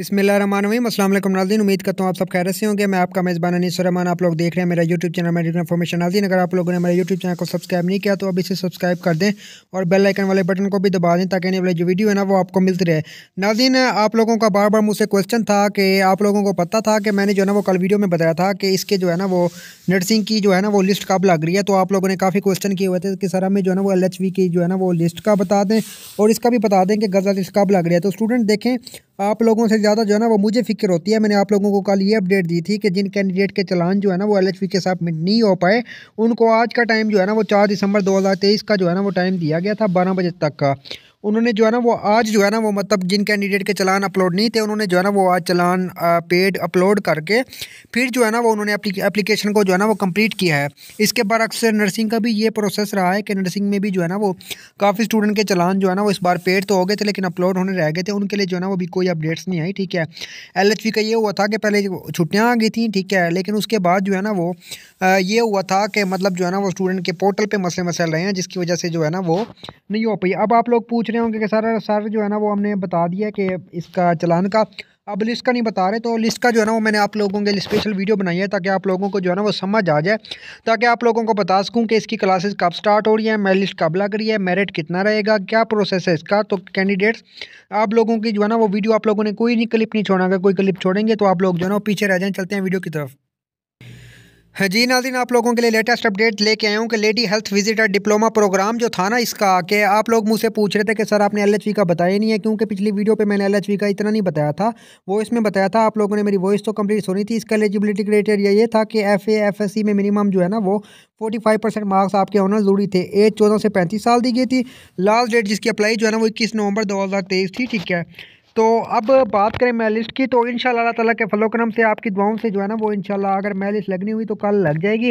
बिसमीम असल नाजीन उम्मीद करता हूँ आप सब खैर से होंगे मैं आपका मेज़बान अनीस रहमान आप लोग देख रहे हैं मेरा यूट्यूब चैनल मेडिकल इन्फॉर्मेशन नाजीन अगर आप लोगों ने मेरे यूट्यूब चैनल को सब्सक्राइब नहीं किया तो अब इसे सब्सक्राइब कर दें और बेल आइकन वाले बटन को भी दबा दें ताकि आने वाली जो वीडियो है ना वो आपको मिलती रहे नाजीन आप लोगों का बार बार मुझसे क्वेश्चन था कि आप लोगों को पता था कि मैंने जो है ना वो कल वीडियो में बताया था कि इसके जो है ना वो नर्सिंग की जो है ना वो लिस्ट कब लग रही है तो आप लोगों ने काफ़ी क्वेश्चन किए हुए थे कि सर हमें जो है ना वो एल की जो है ना वो लिस्ट का बता दें और इसका भी बता दें कि गज़ल लिस्ट कब लग रही है तो स्टूडेंट देखें आप लोगों से ज़्यादा जो है ना वो मुझे फिक्र होती है मैंने आप लोगों को कल ये अपडेट दी थी कि जिन कैंडिडेट के चलान जो है ना वो एल के सबमिट नहीं हो पाए उनको आज का टाइम जो है ना वो चार दिसंबर दो का जो है ना वो टाइम दिया गया था बारह बजे तक का उन्होंने जो है ना वो आज जो है ना वो मतलब जिन कैंडिडेट के चलान अपलोड नहीं थे उन्होंने जो है ना वो आज चलान पेड अपलोड करके फिर जो है ना वो उन्होंने एप्लीकेशन को जो है ना वो कंप्लीट किया है इसके बाद अक्सर नर्सिंग का भी ये प्रोसेस रहा है कि नर्सिंग में भी जो है ना वो काफ़ी स्टूडेंट के चलान जो है ना वो इस बार पेड तो हो गए थे लेकिन अपलोड होने रह गए थे उनके लिए जो है ना वो भी कोई अपडेट्स नहीं आई ठीक है एल का ये हुआ था कि पहले छुट्टियाँ आ गई थी ठीक है लेकिन उसके बाद जो है ना वो ये हुआ था कि मतलब जो है ना वो स्टूडेंट के पोर्टल पर मसले मसल रहे हैं जिसकी वजह से जो है ना वो नहीं हो पाई अब आप लोग पूछ पूछ रहे होंगे कि सर सर जो है ना वो हमने बता दिया कि इसका चलान का अब लिस्ट का नहीं बता रहे तो लिस्ट का जो है ना वो मैंने आप लोगों के लिए स्पेशल वीडियो बनाई है ताकि आप लोगों को जो है ना वो समझ आ जाए ताकि आप लोगों को बता सकूं कि इसकी क्लासेस कब स्टार्ट हो रही है मेरिट लिस्ट कब लग रही है मेरिट कितना रहेगा क्या प्रोसेस है इसका तो कैंडिडेट्स आप लोगों की जो है ना वो वीडियो आप लोगों ने कोई नहीं क्लिप नहीं छोड़ा अगर कोई क्लिप छोड़ेंगे तो आप लोग जो है ना पीछे रह जाएँ चलते हैं वीडियो की तरफ हाँ जी नाजीन आप लोगों के लिए लेटेस्ट अपडेट लेके आया हूँ कि lady health visitor diploma program जो था ना इसका कि आप लोग मुझसे पूछ रहे थे कि सर आपने एल का बताया नहीं है क्योंकि पिछली वीडियो पे मैंने एल का इतना नहीं बताया था वो इसमें बताया था आप लोगों ने मेरी वॉइस तो कम्प्लीट सुनी थी इसका एलिजिबिलिटी क्राइटेरिया ये था कि एफ ए में मिनिमम जो है ना वो फोर्टी फाइव परसेंट मार्क्स आपके होना जरूरी थे एज चौदह से पैंतीस साल दी गई थी लास्ट डेट जिसकी अप्लाई जो है ना वो इक्कीस नवंबर दो हज़ार तेईस थी ठीक है तो अब बात करें मैं लिस्ट की तो इन अल्लाह ताला के फलोक्रम से आपकी दुआओं से जो है ना वो शाला अगर मैं लिस्ट लगनी हुई तो कल लग जाएगी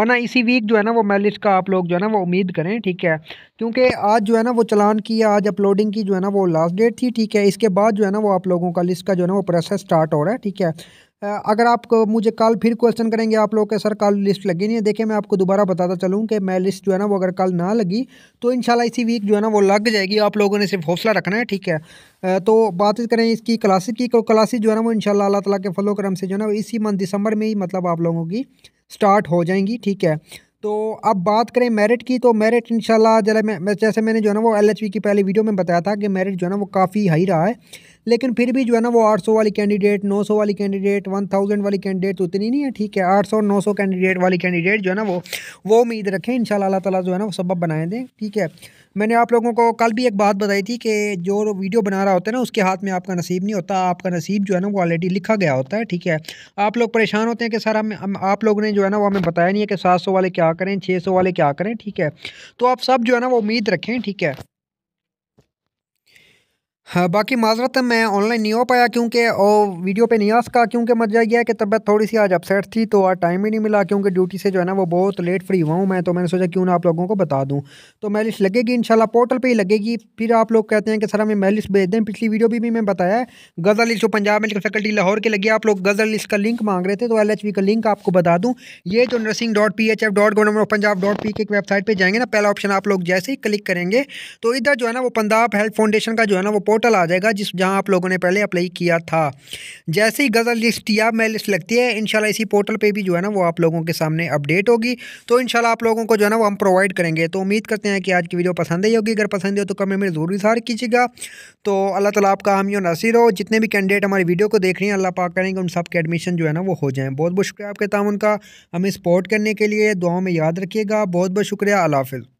वरना इसी वीक जो है ना वो मैं लिस्ट का आप लोग जो है ना वो उम्मीद करें ठीक है क्योंकि आज जो है ना वो चलान की आज अपलोडिंग की जो है ना वो लास्ट डेट थी ठीक है इसके बाद जो है ना वो आप लोगों का लिस्ट का जो है ना वो प्रोसेस स्टार्ट हो रहा है ठीक है अगर आप मुझे कल फिर क्वेश्चन करेंगे आप लोग के सर कल लिस्ट लगी नहीं है देखिए मैं आपको दोबारा बताता चलूँ कि मैं लिस्ट जो है ना वो अगर कल ना लगी तो इंशाल्लाह इसी वीक जो है ना वो लग जाएगी आप लोगों ने सिर्फ हौसला रखना है ठीक है तो बात करें इसकी क्लासेस की क्लासेस जो है ना वो इन अल्लाह ताला के फलो करम से जो है ना इसी मंथ दिसंबर में ही मतलब आप लोगों की स्टार्ट हो जाएंगी ठीक है तो अब बात करें मेरिट की तो मेरिट इंशाल्लाह जरा मैं जैसे मैंने जो है ना वो एलएचवी की पहली वीडियो में बताया था कि मेरिट जो है ना वो काफ़ी हाई रहा है लेकिन फिर भी जो है ना वो 800 वाली कैंडिडेट 900 वाली कैंडिडेट 1000 वाली कैंडिडेट तो उतनी नहीं है ठीक है 800 900 कैंडिडेट वाली कैंडिडेट जो है ना वो वो उम्मीद रखें इन अल्लाह तला जो है ना वो सबब बनाए दें ठीक है मैंने आप लोगों को कल भी एक बात बताई थी कि जो वीडियो बना रहा होता है ना उसके हाथ में आपका नसीब नहीं होता आपका नसीब जो है ना वो ऑलरेडी लिखा गया होता है ठीक है आप लोग परेशान होते हैं कि सर हम आप लोगों ने जो है ना वो हमें बताया नहीं है कि सात सौ वाले क्या करें छः सौ वाले क्या करें ठीक है तो आप सब जो है ना वो उम्मीद रखें ठीक है हाँ बाकी माजरत तो मैं ऑनलाइन नहीं हो पाया क्योंकि और वीडियो पे नहीं आ सका क्योंकि मजा यह है कि तबियत थोड़ी सी आज अपसेट थी तो आज टाइम ही नहीं मिला क्योंकि ड्यूटी से जो है ना वो बहुत लेट फ्री हुआ हूँ मैं तो मैंने सोचा क्यों ना आप लोगों को बता दूँ तो मैलिस लगेगी इनशाला पोर्टल पर ही लगेगी फिर आप लोग कहते हैं कि सर हमें मैलिस भेज दें पिछली वीडियो भी, भी मैं बताया गज़ल list Punjab medical faculty Lahore के लगी आप लोग गज़ल लिस्ट का लिंक मांग रहे थे तो एल का लिंक आपको बता दूँ ये जो nursing dot P H F dot government of Punjab dot P K website पर जाएंगे ना पहला ऑप्शन आप लोग जैसे ही क्लिक करेंगे तो इधर जो है ना वो पंजाब हेल्थ फाउंडेशन का जो है ना वो पोर्टल आ जाएगा जिस जहां आप लोगों ने पहले अप्लाई किया था जैसे ही गज़ल लिस्ट या मैं लिस्ट लगती है इनशाला इसी पोर्टल पर भी जो है ना वो आप लोगों के सामने अपडेट होगी तो इनशाला आप लोगों को जो है ना वो हम प्रोवाइड करेंगे तो उम्मीद करते हैं कि आज की वीडियो पसंद ही होगी अगर पसंद हो तो कमेंट में ज़रूर इजहार कीजिएगा तो अल्लाह तला आपका हामियों नसर हो जितने भी कैंडिडेट हमारी वीडियो को देख रहे हैं अल्लाह पाक करेंगे उन सब के एडमिशन जो है ना वो हो जाएँ बहुत बहुत शुक्रिया आपके तमाम उनका हमें सपोर्ट करने के लिए दुआओं में याद रखिएगा बहुत बहुत शुक्रिया अला